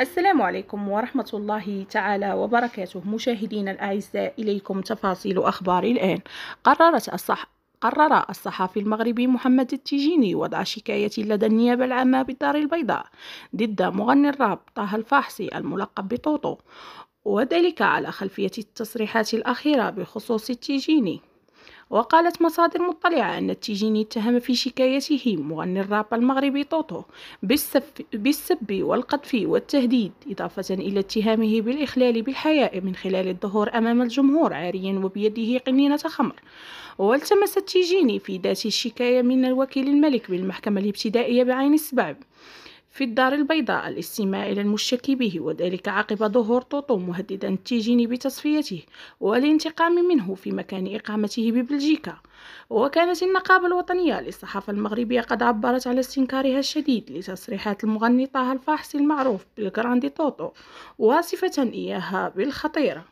السلام عليكم ورحمة الله تعالى وبركاته مشاهدينا الأعزاء إليكم تفاصيل أخبار الآن قررت الصح قرر الصحفي المغربي محمد التيجيني وضع شكاية لدى النيابة العامة بالدار البيضاء ضد مغني الراب طه الفاحصي الملقب بطوطو وذلك على خلفية التصريحات الأخيرة بخصوص التيجيني وقالت مصادر مطلعة أن التيجيني اتهم في شكايته مغني الراب المغربي طوطو بالسب والقذف والتهديد إضافة إلى اتهامه بالإخلال بالحياء من خلال الظهور أمام الجمهور عاريا وبيده قنينة خمر والتمس التيجيني في ذات الشكاية من الوكيل الملك بالمحكمة الابتدائية بعين السبعب في الدار البيضاء الاستماع إلى المشتكي به وذلك عقب ظهور طوطو مهددا تيجيني بتصفيته والانتقام منه في مكان إقامته ببلجيكا وكانت النقابة الوطنية للصحافة المغربية قد عبرت على استنكارها الشديد لتصريحات المغني طه الفاحص المعروف بالجراندي طوطو واصفة إياها بالخطيرة